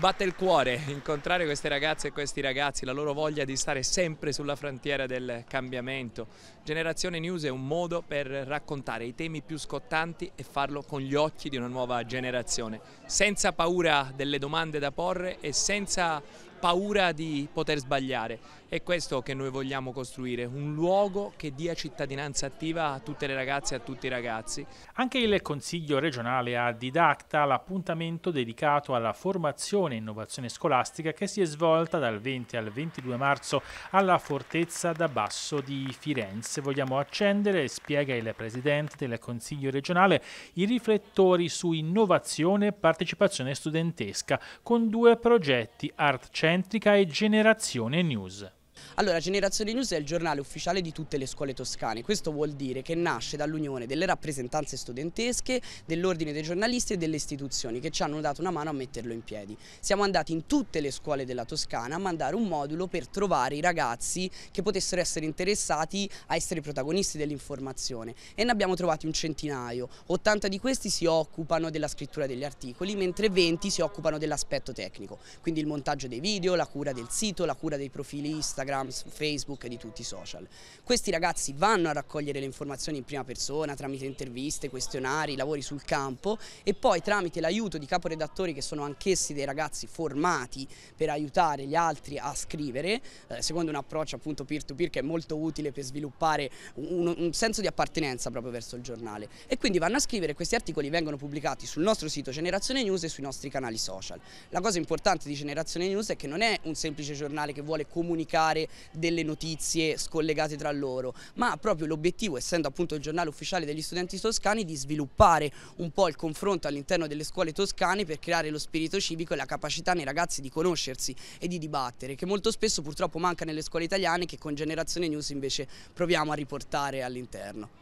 batte il cuore incontrare queste ragazze e questi ragazzi, la loro voglia di stare sempre sulla frontiera del cambiamento. Generazione News è un modo per raccontare i temi più scottanti e farlo con gli occhi di una nuova generazione, senza paura delle domande da porre e senza paura di poter sbagliare. È questo che noi vogliamo costruire, un luogo che dia cittadinanza attiva a tutte le ragazze e a tutti i ragazzi. Anche il Consiglio regionale ha didacta l'appuntamento dedicato alla formazione e innovazione scolastica che si è svolta dal 20 al 22 marzo alla Fortezza da Basso di Firenze. Vogliamo accendere, spiega il Presidente del Consiglio regionale, i riflettori su innovazione e partecipazione studentesca con due progetti Art Center Centrica e Generazione News. Allora, Generazione News è il giornale ufficiale di tutte le scuole toscane. Questo vuol dire che nasce dall'unione delle rappresentanze studentesche, dell'ordine dei giornalisti e delle istituzioni che ci hanno dato una mano a metterlo in piedi. Siamo andati in tutte le scuole della Toscana a mandare un modulo per trovare i ragazzi che potessero essere interessati a essere protagonisti dell'informazione e ne abbiamo trovati un centinaio. 80 di questi si occupano della scrittura degli articoli, mentre 20 si occupano dell'aspetto tecnico, quindi il montaggio dei video, la cura del sito, la cura dei profili Instagram Instagram, Facebook e di tutti i social. Questi ragazzi vanno a raccogliere le informazioni in prima persona tramite interviste, questionari, lavori sul campo e poi tramite l'aiuto di caporedattori che sono anch'essi dei ragazzi formati per aiutare gli altri a scrivere, eh, secondo un approccio appunto peer-to-peer -peer che è molto utile per sviluppare un, un senso di appartenenza proprio verso il giornale. E quindi vanno a scrivere, questi articoli vengono pubblicati sul nostro sito Generazione News e sui nostri canali social. La cosa importante di Generazione News è che non è un semplice giornale che vuole comunicare dare delle notizie scollegate tra loro, ma proprio l'obiettivo, essendo appunto il giornale ufficiale degli studenti toscani, di sviluppare un po' il confronto all'interno delle scuole toscane per creare lo spirito civico e la capacità nei ragazzi di conoscersi e di dibattere, che molto spesso purtroppo manca nelle scuole italiane che con Generazione News invece proviamo a riportare all'interno.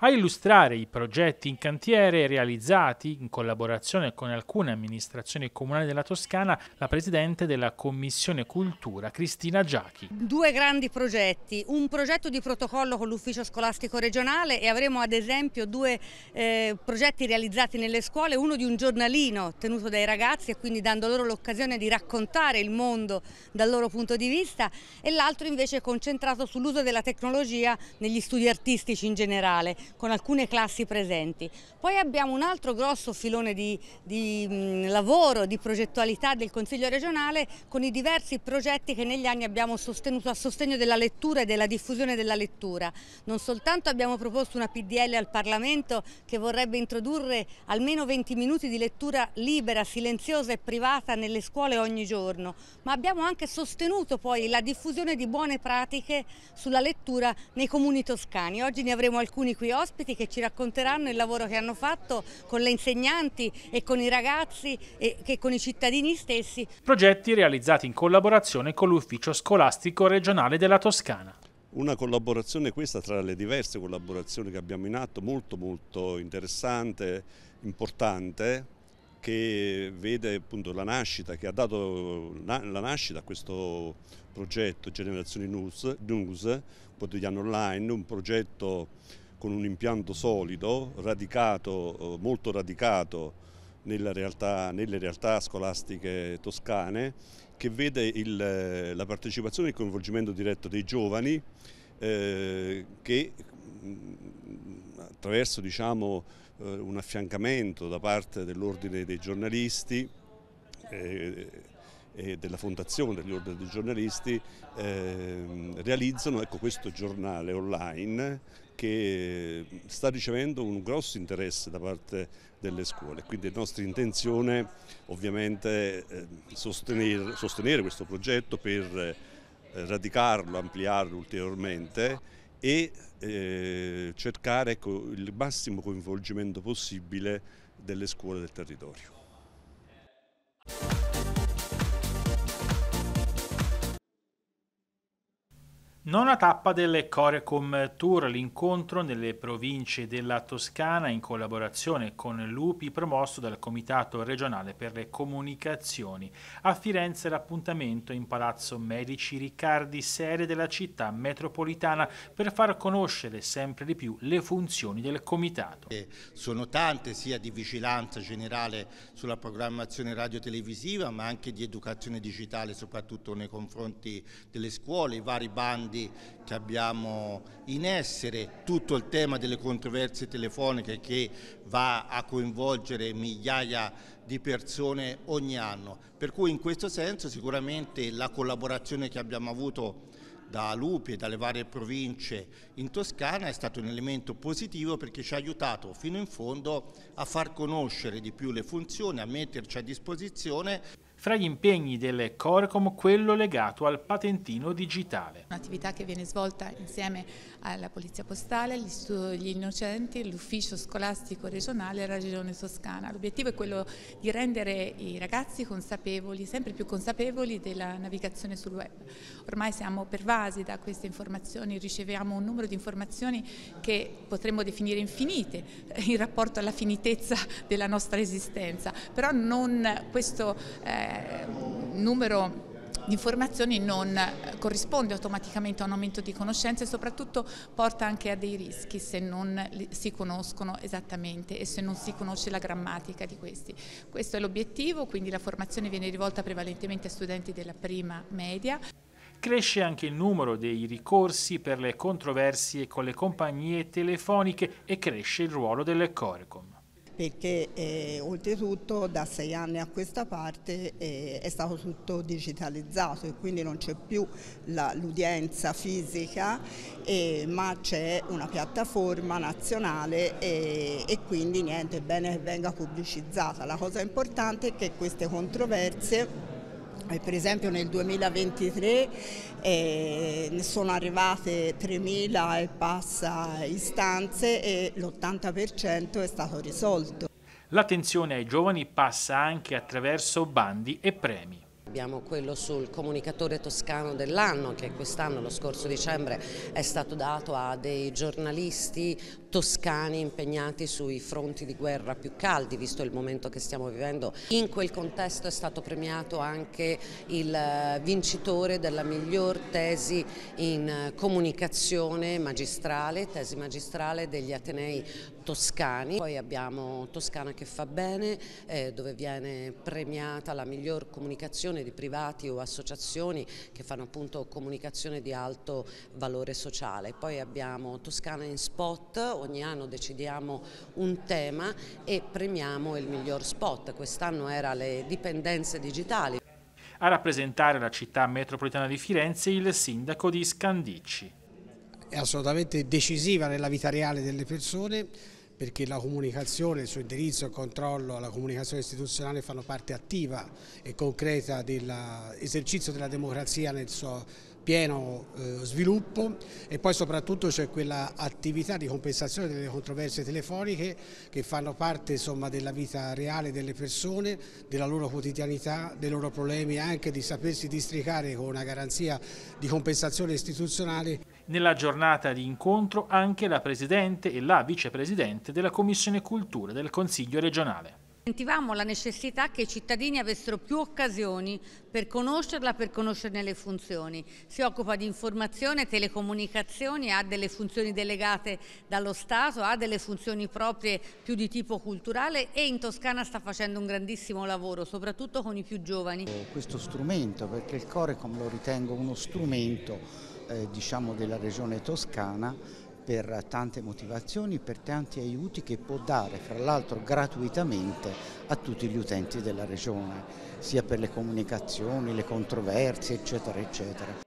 A illustrare i progetti in cantiere realizzati in collaborazione con alcune amministrazioni comunali della Toscana, la Presidente della Commissione Cultura, Cristina Giachi. Due grandi progetti, un progetto di protocollo con l'Ufficio Scolastico Regionale e avremo ad esempio due eh, progetti realizzati nelle scuole, uno di un giornalino tenuto dai ragazzi e quindi dando loro l'occasione di raccontare il mondo dal loro punto di vista e l'altro invece concentrato sull'uso della tecnologia negli studi artistici in generale regionale con alcune classi presenti. Poi abbiamo un altro grosso filone di, di mh, mm, lavoro, di progettualità del Consiglio regionale con i diversi progetti che negli anni abbiamo sostenuto a sostegno della lettura e della diffusione della lettura. Non soltanto abbiamo proposto una PDL al Parlamento che vorrebbe introdurre almeno 20 minuti di lettura libera, silenziosa e privata nelle scuole ogni giorno, ma abbiamo anche sostenuto poi la diffusione di buone pratiche sulla lettura nei comuni toscani. Oggi ne avremo alcuni qui ospiti che ci racconteranno il lavoro che hanno fatto con le insegnanti e con i ragazzi e con i cittadini stessi. Progetti realizzati in collaborazione con l'Ufficio Scolastico Regionale della Toscana. Una collaborazione questa tra le diverse collaborazioni che abbiamo in atto, molto molto interessante, importante, che vede appunto la nascita, che ha dato la nascita a questo progetto Generazioni News, News quotidiano online, un progetto con un impianto solido, radicato, eh, molto radicato realtà, nelle realtà scolastiche toscane, che vede il, eh, la partecipazione e il coinvolgimento diretto dei giovani eh, che mm, attraverso diciamo, eh, un affiancamento da parte dell'Ordine dei giornalisti eh, e della fondazione dell'Ordine dei giornalisti eh, realizzano ecco, questo giornale online che sta ricevendo un grosso interesse da parte delle scuole, quindi è nostra intenzione ovviamente ehm, sostenere, sostenere questo progetto per eh, radicarlo, ampliarlo ulteriormente e eh, cercare ecco, il massimo coinvolgimento possibile delle scuole del territorio. Nona tappa del Corecom Tour, l'incontro nelle province della Toscana in collaborazione con l'UPI promosso dal Comitato regionale per le comunicazioni. A Firenze l'appuntamento in Palazzo Medici Riccardi, sede della città metropolitana, per far conoscere sempre di più le funzioni del Comitato. Sono tante sia di vigilanza generale sulla programmazione radio-televisiva, ma anche di educazione digitale soprattutto nei confronti delle scuole, i vari bandi grandi che abbiamo in essere, tutto il tema delle controversie telefoniche che va a coinvolgere migliaia di persone ogni anno. Per cui in questo senso sicuramente la collaborazione che abbiamo avuto da Lupi e dalle varie province in Toscana è stato un elemento positivo perché ci ha aiutato fino in fondo a far conoscere di più le funzioni, a metterci a disposizione fra gli impegni delle Corecom quello legato al patentino digitale. Un'attività che viene svolta insieme alla Polizia Postale, all'Istituto degli Innocenti, all'Ufficio Scolastico Regionale della Regione Toscana. L'obiettivo è quello di rendere i ragazzi consapevoli, sempre più consapevoli della navigazione sul web. Ormai siamo pervasi da queste informazioni, riceviamo un numero di informazioni che potremmo definire infinite in rapporto alla finitezza della nostra esistenza, però non questo eh, numero di informazioni non eh, corrisponde automaticamente a un aumento di conoscenze e soprattutto porta anche a dei rischi se non si conoscono esattamente e se non si conosce la grammatica di questi. Questo è l'obiettivo, quindi la formazione viene rivolta prevalentemente a studenti della prima media. Cresce anche il numero dei ricorsi per le controversie con le compagnie telefoniche e cresce il ruolo delle Corecom perché eh, oltretutto da sei anni a questa parte eh, è stato tutto digitalizzato e quindi non c'è più l'udienza fisica eh, ma c'è una piattaforma nazionale e, e quindi niente, è bene che venga pubblicizzata. La cosa importante è che queste controversie per esempio nel 2023 eh, sono arrivate 3.000 e passa istanze e l'80% è stato risolto. L'attenzione ai giovani passa anche attraverso bandi e premi. Abbiamo quello sul comunicatore toscano dell'anno che quest'anno, lo scorso dicembre, è stato dato a dei giornalisti toscani impegnati sui fronti di guerra più caldi, visto il momento che stiamo vivendo. In quel contesto è stato premiato anche il eh, vincitore della miglior tesi in eh, comunicazione magistrale, tesi magistrale degli Atenei toscani, poi abbiamo Toscana che fa bene eh, dove viene premiata la miglior comunicazione di privati o associazioni che fanno appunto comunicazione di alto valore sociale, poi abbiamo Toscana in spot, ogni anno decidiamo un tema e premiamo il miglior spot, quest'anno era le dipendenze digitali. A rappresentare la città metropolitana di Firenze il sindaco di Scandicci. È assolutamente decisiva nella vita reale delle persone perché la comunicazione, il suo indirizzo, il controllo, la comunicazione istituzionale fanno parte attiva e concreta dell'esercizio della democrazia nel suo pieno eh, sviluppo e poi soprattutto c'è quella attività di compensazione delle controversie telefoniche che fanno parte insomma, della vita reale delle persone, della loro quotidianità, dei loro problemi e anche di sapersi districare con una garanzia di compensazione istituzionale nella giornata di incontro anche la Presidente e la Vicepresidente della Commissione Cultura del Consiglio regionale. Sentivamo la necessità che i cittadini avessero più occasioni per conoscerla, per conoscerne le funzioni. Si occupa di informazione, telecomunicazioni, ha delle funzioni delegate dallo Stato, ha delle funzioni proprie più di tipo culturale e in Toscana sta facendo un grandissimo lavoro, soprattutto con i più giovani. Questo strumento, perché il Corecom lo ritengo uno strumento eh, diciamo della regione toscana per tante motivazioni, per tanti aiuti che può dare, fra l'altro gratuitamente, a tutti gli utenti della regione, sia per le comunicazioni, le controversie, eccetera, eccetera.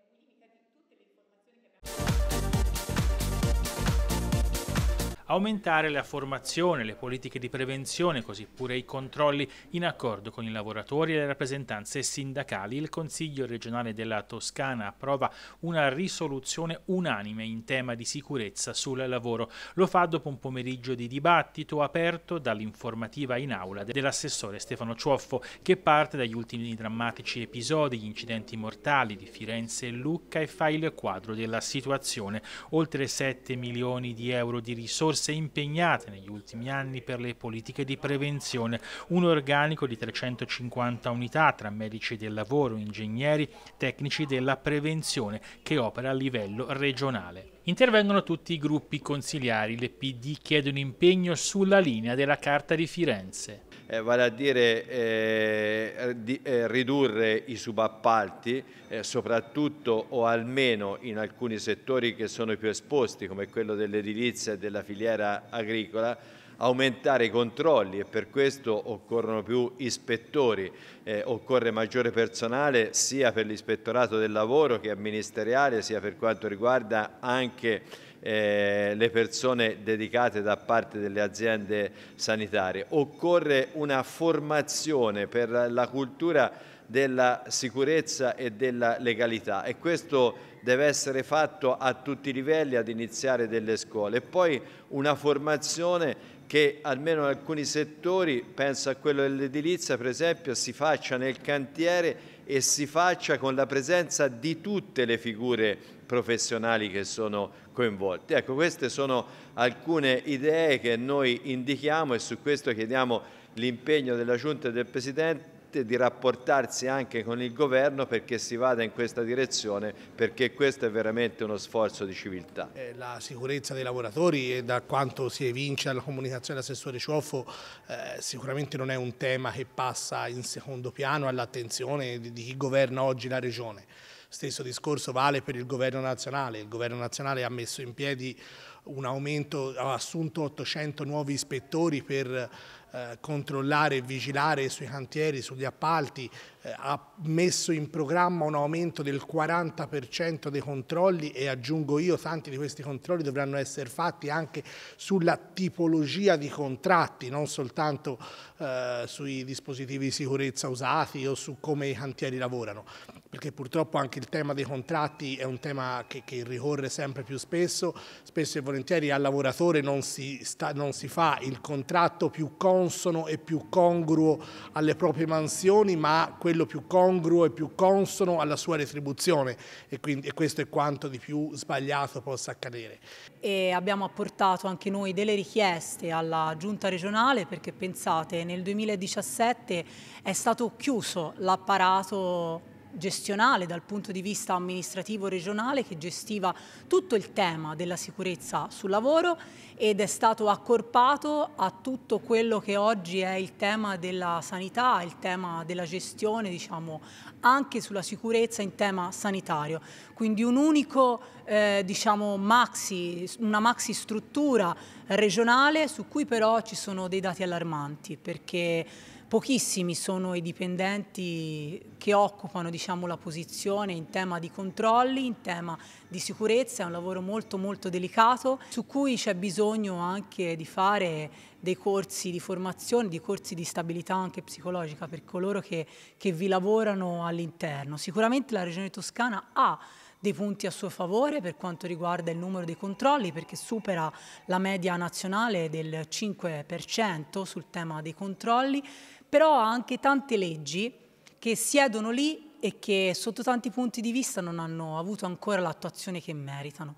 aumentare la formazione, le politiche di prevenzione, così pure i controlli in accordo con i lavoratori e le rappresentanze sindacali. Il Consiglio regionale della Toscana approva una risoluzione unanime in tema di sicurezza sul lavoro. Lo fa dopo un pomeriggio di dibattito aperto dall'informativa in aula dell'assessore Stefano Cioffo che parte dagli ultimi drammatici episodi, gli incidenti mortali di Firenze e Lucca e fa il quadro della situazione. Oltre 7 milioni di euro di risorse si è impegnata negli ultimi anni per le politiche di prevenzione, un organico di 350 unità tra medici del lavoro, ingegneri, tecnici della prevenzione che opera a livello regionale. Intervengono tutti i gruppi consigliari, le PD chiedono impegno sulla linea della Carta di Firenze eh, vale a dire eh, di, eh, ridurre i subappalti, eh, soprattutto o almeno in alcuni settori che sono più esposti, come quello dell'edilizia e della filiera agricola, aumentare i controlli e per questo occorrono più ispettori, eh, occorre maggiore personale sia per l'ispettorato del lavoro che ministeriale, sia per quanto riguarda anche eh, le persone dedicate da parte delle aziende sanitarie. Occorre una formazione per la cultura della sicurezza e della legalità e questo deve essere fatto a tutti i livelli ad iniziare delle scuole e poi una formazione che almeno in alcuni settori, penso a quello dell'edilizia per esempio, si faccia nel cantiere e si faccia con la presenza di tutte le figure professionali che sono coinvolte. Ecco, queste sono alcune idee che noi indichiamo e su questo chiediamo l'impegno della Giunta e del Presidente di rapportarsi anche con il governo perché si vada in questa direzione, perché questo è veramente uno sforzo di civiltà. Eh, la sicurezza dei lavoratori e da quanto si evince alla comunicazione dell'assessore Cioffo eh, sicuramente non è un tema che passa in secondo piano all'attenzione di chi governa oggi la regione. Stesso discorso vale per il governo nazionale. Il governo nazionale ha messo in piedi un aumento, ha assunto 800 nuovi ispettori per eh, controllare e vigilare sui cantieri, sugli appalti, eh, ha messo in programma un aumento del 40% dei controlli e aggiungo io tanti di questi controlli dovranno essere fatti anche sulla tipologia di contratti, non soltanto eh, sui dispositivi di sicurezza usati o su come i cantieri lavorano, perché purtroppo anche il tema dei contratti è un tema che, che ricorre sempre più spesso, spesso e volentieri al lavoratore non si, sta, non si fa il contratto più comodo consono e più congruo alle proprie mansioni, ma quello più congruo e più consono alla sua retribuzione e, quindi, e questo è quanto di più sbagliato possa accadere. E abbiamo apportato anche noi delle richieste alla giunta regionale perché pensate nel 2017 è stato chiuso l'apparato gestionale dal punto di vista amministrativo regionale che gestiva tutto il tema della sicurezza sul lavoro ed è stato accorpato a tutto quello che oggi è il tema della sanità, il tema della gestione diciamo anche sulla sicurezza in tema sanitario. Quindi un unico eh, diciamo maxi, una maxi struttura regionale su cui però ci sono dei dati allarmanti perché Pochissimi sono i dipendenti che occupano diciamo, la posizione in tema di controlli, in tema di sicurezza, è un lavoro molto molto delicato su cui c'è bisogno anche di fare dei corsi di formazione, di corsi di stabilità anche psicologica per coloro che, che vi lavorano all'interno. Sicuramente la Regione Toscana ha dei punti a suo favore per quanto riguarda il numero dei controlli perché supera la media nazionale del 5% sul tema dei controlli, però ha anche tante leggi che siedono lì e che sotto tanti punti di vista non hanno avuto ancora l'attuazione che meritano.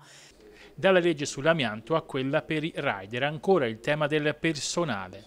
Dalla legge sull'amianto a quella per i rider, ancora il tema del personale.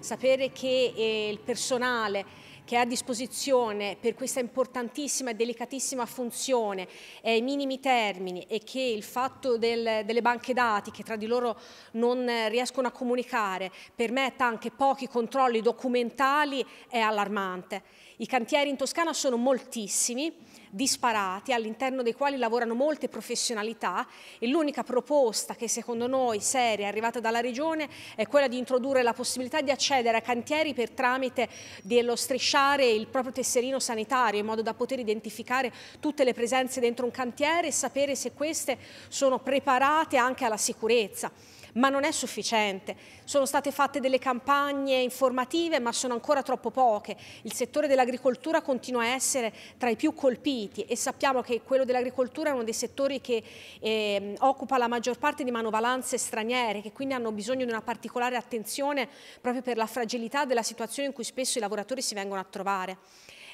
Sapere che eh, il personale che è a disposizione per questa importantissima e delicatissima funzione è ai minimi termini e che il fatto del, delle banche dati che tra di loro non riescono a comunicare permetta anche pochi controlli documentali è allarmante i cantieri in Toscana sono moltissimi, disparati, all'interno dei quali lavorano molte professionalità e l'unica proposta che secondo noi seria arrivata dalla Regione è quella di introdurre la possibilità di accedere a cantieri per tramite dello strisciare il proprio tesserino sanitario in modo da poter identificare tutte le presenze dentro un cantiere e sapere se queste sono preparate anche alla sicurezza ma non è sufficiente. Sono state fatte delle campagne informative, ma sono ancora troppo poche. Il settore dell'agricoltura continua a essere tra i più colpiti e sappiamo che quello dell'agricoltura è uno dei settori che eh, occupa la maggior parte di manovalanze straniere, che quindi hanno bisogno di una particolare attenzione proprio per la fragilità della situazione in cui spesso i lavoratori si vengono a trovare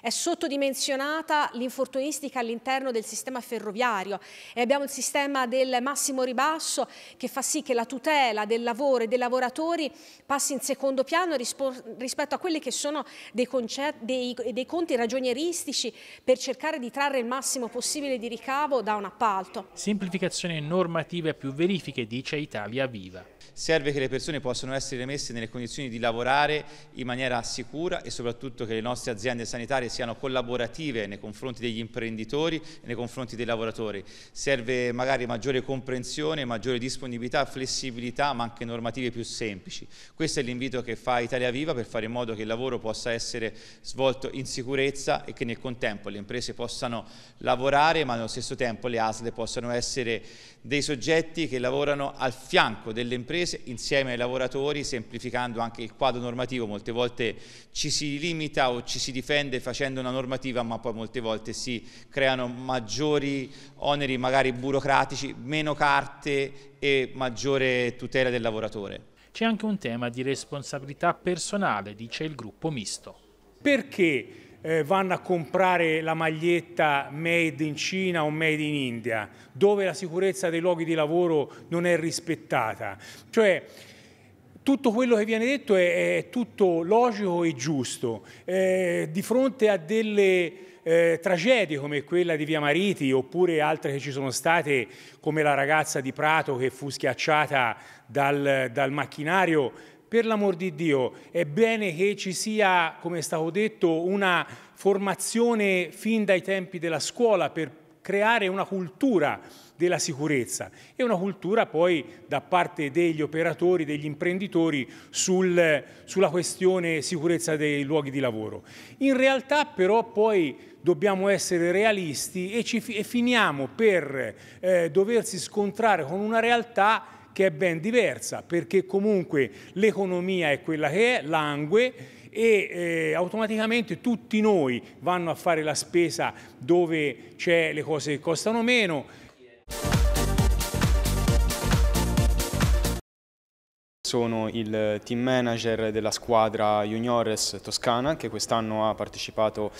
è sottodimensionata l'infortunistica all'interno del sistema ferroviario e abbiamo il sistema del massimo ribasso che fa sì che la tutela del lavoro e dei lavoratori passi in secondo piano rispetto a quelli che sono dei, dei, dei conti ragionieristici per cercare di trarre il massimo possibile di ricavo da un appalto. Semplificazione normativa più verifiche, dice Italia Viva. Serve che le persone possano essere messe nelle condizioni di lavorare in maniera sicura e soprattutto che le nostre aziende sanitarie siano collaborative nei confronti degli imprenditori e nei confronti dei lavoratori. Serve magari maggiore comprensione, maggiore disponibilità, flessibilità ma anche normative più semplici. Questo è l'invito che fa Italia Viva per fare in modo che il lavoro possa essere svolto in sicurezza e che nel contempo le imprese possano lavorare ma nello stesso tempo le ASLE possano essere dei soggetti che lavorano al fianco delle imprese imprese insieme ai lavoratori, semplificando anche il quadro normativo. Molte volte ci si limita o ci si difende facendo una normativa, ma poi molte volte si creano maggiori oneri, magari burocratici, meno carte e maggiore tutela del lavoratore. C'è anche un tema di responsabilità personale, dice il gruppo misto. Perché? eh, vanno a comprare la maglietta made in Cina o made in India, dove la sicurezza dei luoghi di lavoro non è rispettata. Cioè, tutto quello che viene detto è, è tutto logico e giusto. Eh, di fronte a delle eh, tragedie come quella di Via Mariti oppure altre che ci sono state, come la ragazza di Prato che fu schiacciata dal, dal macchinario, per l'amor di Dio, è bene che ci sia, come è stato detto, una formazione fin dai tempi della scuola per creare una cultura della sicurezza e una cultura poi da parte degli operatori, degli imprenditori sul, sulla questione sicurezza dei luoghi di lavoro. In realtà però poi dobbiamo essere realisti e, ci, e finiamo per eh, doversi scontrare con una realtà che è ben diversa, perché comunque l'economia è quella che è, langue e eh, automaticamente tutti noi vanno a fare la spesa dove c'è le cose che costano meno. Sono il team manager della squadra Juniores Toscana che quest'anno ha partecipato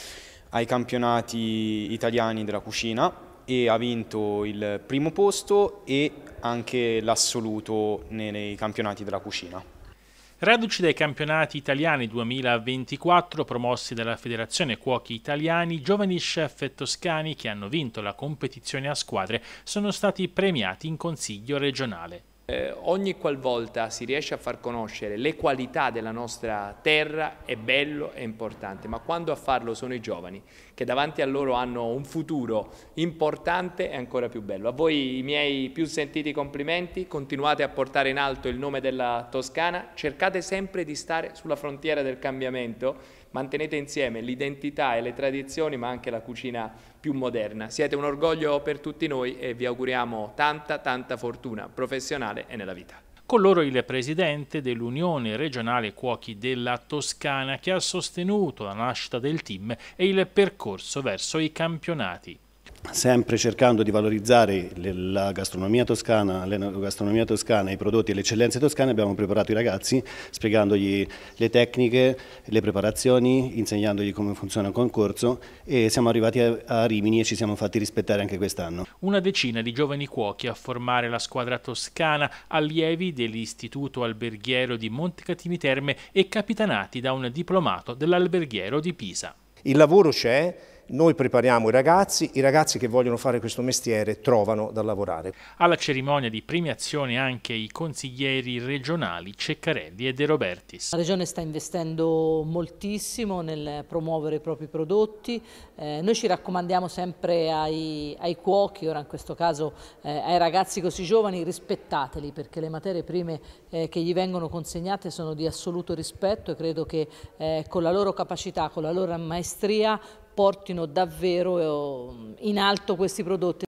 ai campionati italiani della cucina e ha vinto il primo posto e anche l'assoluto nei campionati della cucina. Reduci dai campionati italiani 2024 promossi dalla Federazione Cuochi Italiani, giovani chef toscani che hanno vinto la competizione a squadre sono stati premiati in consiglio regionale eh, ogni qualvolta si riesce a far conoscere le qualità della nostra terra è bello e importante, ma quando a farlo sono i giovani, che davanti a loro hanno un futuro importante e ancora più bello. A voi i miei più sentiti complimenti, continuate a portare in alto il nome della Toscana, cercate sempre di stare sulla frontiera del cambiamento mantenete insieme l'identità e le tradizioni ma anche la cucina più moderna. Siete un orgoglio per tutti noi e vi auguriamo tanta tanta fortuna professionale e nella vita. Con loro il presidente dell'Unione Regionale Cuochi della Toscana che ha sostenuto la nascita del team e il percorso verso i campionati sempre cercando di valorizzare la gastronomia toscana, l'enogastronomia toscana, i prodotti e le eccellenze toscane, abbiamo preparato i ragazzi spiegandogli le tecniche, le preparazioni, insegnandogli come funziona il concorso e siamo arrivati a Rimini e ci siamo fatti rispettare anche quest'anno. Una decina di giovani cuochi a formare la squadra toscana, allievi dell'Istituto Alberghiero di Montecatini Terme e capitanati da un diplomato dell'Alberghiero di Pisa. Il lavoro c'è, noi prepariamo i ragazzi, i ragazzi che vogliono fare questo mestiere trovano da lavorare. Alla cerimonia di premiazione anche i consiglieri regionali Ceccarelli e De Robertis. La regione sta investendo moltissimo nel promuovere i propri prodotti, eh, noi ci raccomandiamo sempre ai, ai, cuochi, ora in questo caso eh, ai ragazzi così giovani, rispettateli perché le materie prime eh, che gli vengono consegnate sono di assoluto rispetto e credo che eh, con la loro capacità, con la loro maestria portino davvero eh, in alto questi prodotti.